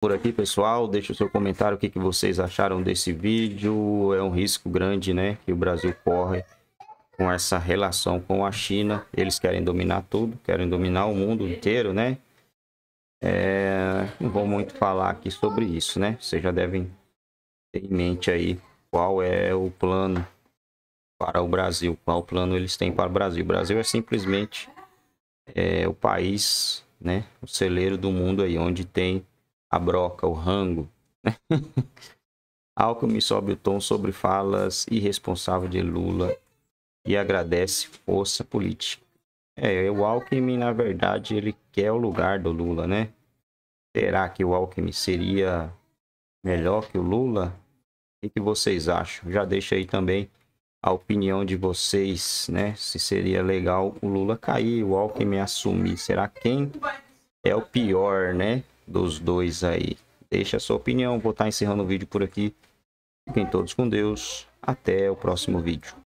por aqui, pessoal. Deixa o seu comentário, o que, que vocês acharam desse vídeo. É um risco grande, né, que o Brasil corre com essa relação com a China. Eles querem dominar tudo, querem dominar o mundo inteiro, né? É... não vou muito falar aqui sobre isso, né? Vocês já devem ter em mente aí qual é o plano para o Brasil, qual plano eles têm para o Brasil. O Brasil é simplesmente é, o país, né? O celeiro do mundo aí, onde tem a broca, o rango. Né? Alckmin sobe o tom sobre falas irresponsáveis de Lula e agradece força política. É, é, o Alckmin, na verdade, ele quer o lugar do Lula, né? Será que o Alckmin seria melhor que o Lula? O que vocês acham? Já deixa aí também a opinião de vocês, né? Se seria legal o Lula cair, o Alckmin assumir. Será quem é o pior, né? dos dois aí. Deixe a sua opinião. Vou estar encerrando o vídeo por aqui. Fiquem todos com Deus. Até o próximo vídeo.